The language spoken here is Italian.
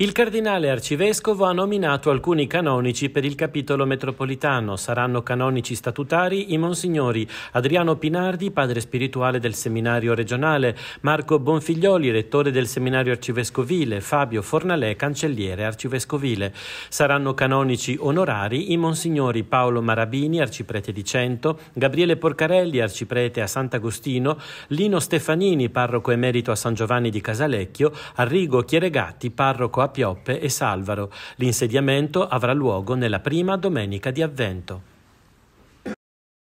Il cardinale arcivescovo ha nominato alcuni canonici per il capitolo metropolitano. Saranno canonici statutari i monsignori Adriano Pinardi, padre spirituale del seminario regionale, Marco Bonfiglioli, rettore del seminario arcivescovile, Fabio Fornalè, cancelliere arcivescovile. Saranno canonici onorari i monsignori Paolo Marabini, arciprete di Cento, Gabriele Porcarelli, arciprete a Sant'Agostino, Lino Stefanini, parroco emerito a San Giovanni di Casalecchio, Arrigo Chieregatti, parroco a Pioppe e Salvaro. L'insediamento avrà luogo nella prima domenica di avvento.